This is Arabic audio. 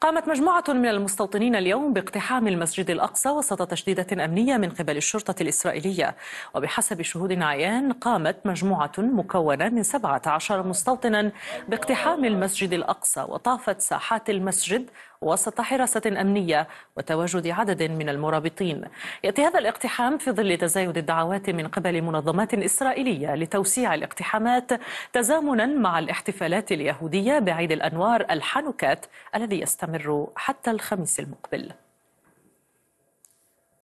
قامت مجموعة من المستوطنين اليوم باقتحام المسجد الأقصى وسط تشديدات أمنية من قبل الشرطة الإسرائيلية وبحسب شهود عيان قامت مجموعة مكونة من 17 مستوطنا باقتحام المسجد الأقصى وطافت ساحات المسجد وسط حراسة أمنية وتواجد عدد من المرابطين يأتي هذا الاقتحام في ظل تزايد الدعوات من قبل منظمات إسرائيلية لتوسيع الاقتحامات تزامنا مع الاحتفالات اليهودية بعيد الأنوار الحنكات الذي يستمر حتى الخميس المقبل